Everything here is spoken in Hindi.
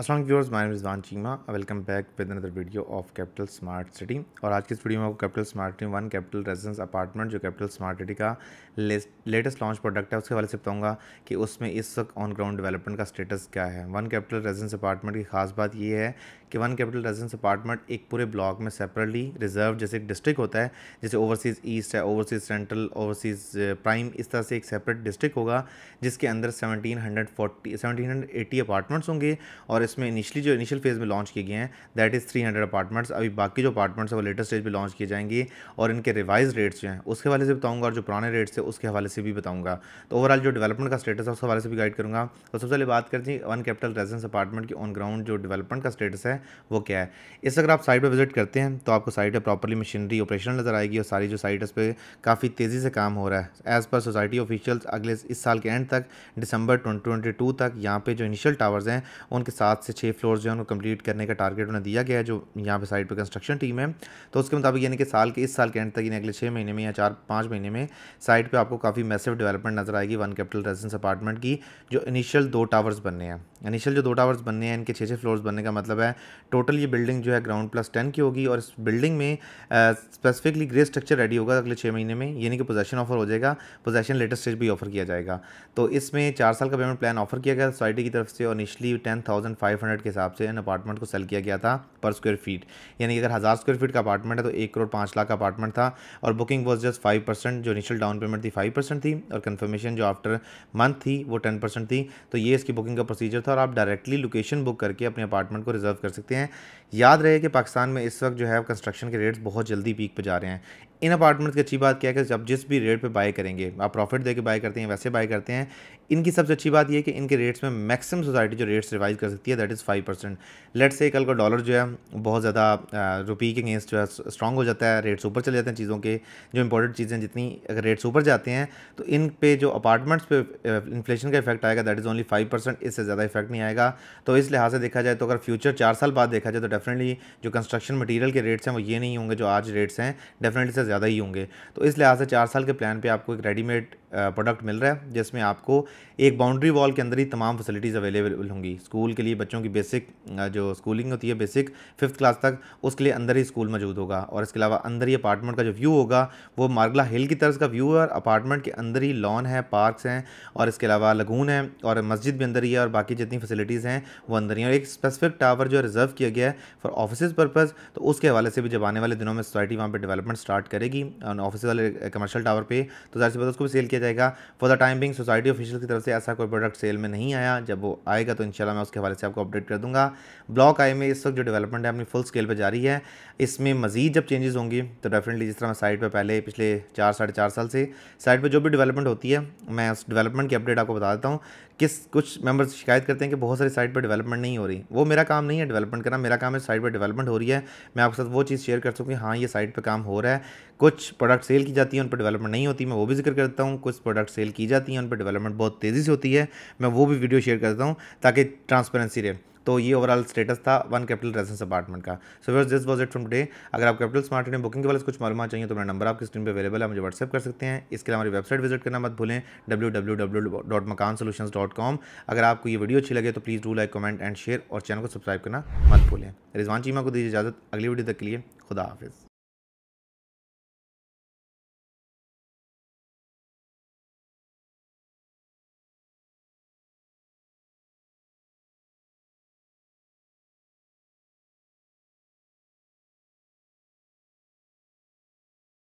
Aslam viewers my Rizwan Cheema welcome back with another video of capital smart city और आज की इस वीडियो में आपको capital smart city one capital residence apartment जो कैपिटल स्मार्ट सिटी का लेटेस्ट लॉन्च प्रोडक्ट है उसके हवाले से बताऊंगा कि उसमें इस वक्त ऑन ग्राउंड डेवलपमेंट का स्टेटस क्या है वन कैपिटल रेजिडेंस अपार्टमेंट की खास बात यह है कि वन कैपिटल रेजिडेंस अपार्टमेंट एक पूरे ब्लॉक में सेपरेटली रिजर्व जैसे एक डिस्ट्रिक्ट होता है जैसे ओवरसीज़ ईस्ट है ओवरसीज़ सेंट्रल ओवरसीज़ प्राइम इस तरह से एक सेपरेट डिस्ट्रिक्ट होगा जिसके अंदर seventeen hundred forty seventeen hundred eighty apartments होंगे और में इनिशियली जो इनिशियल फेज़ में लॉन्च किए गए हैं that is three hundred apartments अभी बाकी जो अपार्टमेंट्स हैं वो लेटेस्ट स्टेज पर लॉन्च किए जाएंगे और इनके रिवाइज रेट्स जो हैं उसके हवाले से बताऊँगा और जो पुराने रेट्स तो है उसके हवाले से भी बताऊँगा तो ओवरऑल जो डेवलपमेंट का स्टेटस है उस हवाले से भी गाइड करूँगा तो सबसे पहले बात करते हैं वन कैपिटल रेजिडेंस अपार्टमेंट की ऑन ग्राउंड जो डेवलपमेंट का स्टेटस है वो क्या है इस अगर आप साइट पर विजिट करते हैं तो आपको साइट पर प्रॉपरली मशीनरी ऑपरेशन नज़र आएगी और सारी जो साइट उस पर काफ़ी तेज़ी से काम हो रहा है एज़ पर सोसाइटी ऑफिशियल्स अगले इस साल के एंड तक दिसंबर ट्वेंटी तक यहाँ पर जो इनिशियल टावर्स हैं उनके साथ सात से छः फ्लोर्स जो है उनको कंप्लीट करने का टारगेट उन्हें दिया गया है जो यहाँ पे साइड पे कंस्ट्रक्शन टीम है तो उसके मुताबिक यानी कि साल के इस साल के एंड तक यानी अगले छः महीने में या चार पाँच महीने में साइड पर आपको काफ़ी मैसिव डेवलपमेंट नजर आएगी वन कैपिटल रेजिडेंस अपार्टमेंट की जो इनिशियल दो टावर्स बनने हैं इनिशियल जो दो टावर्स बनने हैं इनके छः छः फ्लोर्स बनने का मतलब है टोटल ये बिल्डिंग जो है ग्राउंड प्लस टेन की होगी और इस बिल्डिंग में स्पेसिफिकली ग्रे स्ट्रक्चर रेडी होगा अगले छः महीने में यानी कि पोजेशन ऑफर हो जाएगा पोजेशन लेटेस्ट स्टेज भी ऑफर किया जाएगा तो इसमें चार साल का पेमेंट प्लान ऑफर किया गया सोसाइटी की तरफ से और initially ten thousand five hundred के हिसाब से इन अपार्टमेंट को सेल किया गया था पर स्क्वायर फीट यानी कि अगर हज़ार स्क्वायर फीट का अपार्टमेंट है तो एक करोड़ पाँच लाख का अपार्टमेंट था और booking was just five percent जो इनिशियल डाउन पेमेंट थी फाइव परसेंट थी और कन्फर्मेशन जो आफ्टर मंथ थी वो टेन परसेंट थी तो ये इसकी बुकिंग का प्रोसीजर था और आप डायरेक्टली लोकेशन बुक करके अपने अपार्टमेंट को रिजर्व कर सकते हैं याद रहे कि पाकिस्तान में इस वक्त जो है कंस्ट्रक्शन के रेट्स बहुत जल्दी पीक पर जा रहे हैं इन अपार्टमेंट्स की अच्छी बात क्या है कि जब जिस भी रेट पे बाय करेंगे आप प्रॉफिट दे के बाय करते हैं वैसे बाय करते हैं इनकी सबसे अच्छी बात यह कि इनके रेट्स में मैक्सिमम सोसाइटी जो रेट्स रिवाइज कर सकती है दैट इज़ फाइव परसेंट लेट से कल का डॉलर जो है बहुत ज़्यादा रुपी के अगेंस्ट जो है स्ट्रॉग हो जाता है रेट्स ऊपर चले जाते हैं चीज़ों के जो इंपॉर्टेंट चीज़ें जितनी अगर रेट्स ऊपर जाते हैं तो इन पे जो अपार्टमेंट्स पे इन्फ्लेशन का इफेक्ट आएगा that is only five percent इससे ज़्यादा इफेक्ट नहीं आएगा तो इस लिहाज से देखा जाए तो अगर फ्यूचर चार साल बाद देखा जाए तो डेफिनेटली जो कंस्ट्रक्शन मटीरियल के रेट्स हैं वो ये नहीं होंगे जो आज रेट्स हैं डेफिनेटली से ज़्यादा ही होंगे तो इस लिहाज से चार साल के प्लान पर आपको एक रेडीमेड प्रोडक्ट मिल रहा है जिसमें आपको एक बाउंड्री वॉल के अंदर ही तमाम फैसिलिटीज़ अवेलेबल होंगी स्कूल के लिए बच्चों की बेसिक जो स्कूलिंग होती है बेसिक फिफ्थ क्लास तक उसके लिए अंदर ही स्कूल मौजूद होगा और इसके अलावा अंदर ही अपार्टमेंट का जो व्यू होगा वो मार्गला हिल की तरह का व्यू है और अपार्टमेंट के अंदर ही लॉन है पार्क्स हैं और इसके अलावा लगून है और मस्जिद भी अंदर ही है और बाकी जितनी फैसिलिटीज़ हैं वो अंदर ही और एक स्पेसिफिक टावर जो रिजर्व किया गया है फॉर ऑफिस पर्पज़ तो उसके हवाले से भी जब आने वाले दिनों में सोसाइटी वहाँ पर डेवलपमेंट स्टार्ट करेगी ऑफिस वाले कमर्शल टावर पर तो सी बात उसको भी सेल किया किया जाएगा for the time being society official की तरफ से ऐसा कोई प्रोडक्ट सेल में नहीं आया जब वो आएगा तो इंशाल्लाह मैं उसके हवाले से आपको अपडेट कर दूंगा ब्लॉक आई में इस वक्त जो डेवलपमेंट है अपनी फुल स्केल पर जारी है इसमें मजीद जब चेंजेस होंगी तो डेफिनेटली जिस तरह मैं साइट पर पहले पिछले चार साढ़े चार साल से साइट पर जो भी डेवलपमेंट होती है मैं उस डेवलपमेंट की अपडेट आपको बता देता हूँ किस कुछ मेम्बर्स शिकायत करते हैं कि बहुत सारी साइट पर डेवलपमेंट नहीं हो रही वो मेरा काम नहीं है डेवलपमेंट करना मेरा काम है साइट पर डेवलपमेंट हो रही है मैं आपके साथ वो चीज़ शेयर कर सकूँ कि हाँ ये साइट पर काम हो रहा है कुछ प्रोडक्ट सेल की जाती है उन पर डेवलपमेंट नहीं होती मैं वो भी जिक्र करता हूँ कुछ प्रोडक्ट सेल की जाती हैं उन पर डेवलपमेंट बहुत तेज़ी से होती है मैं वो भी वीडियो शेयर करता हूँ ताकि ट्रांसपेरेंसी रहे तो ये ओवरऑल स्टेटस था वन कैपिटल रेजेंस अपार्टमेंट का so viewers this was it from today अगर आप कैपिटल स्मार्ट में बुकिंग के वाले कुछ मालूम चाहिए तो मेरा नंबर आपकी स्क्रीन पर अवेलेबल है मुझे व्हाट्सएप कर सकते हैं इसके अलावा हमारी वेबसाइट विजिट करना मत भूलें W W W dot Makaan dot com अगर आपको ये वीडियो अच्छी लगे तो please do like comment and share और चैनल को सब्सक्राइब करना मत भूलें रिजवान चीमा को दीजिए इजाजत अगली वीडियो तक के लिए खुदा हाफिज़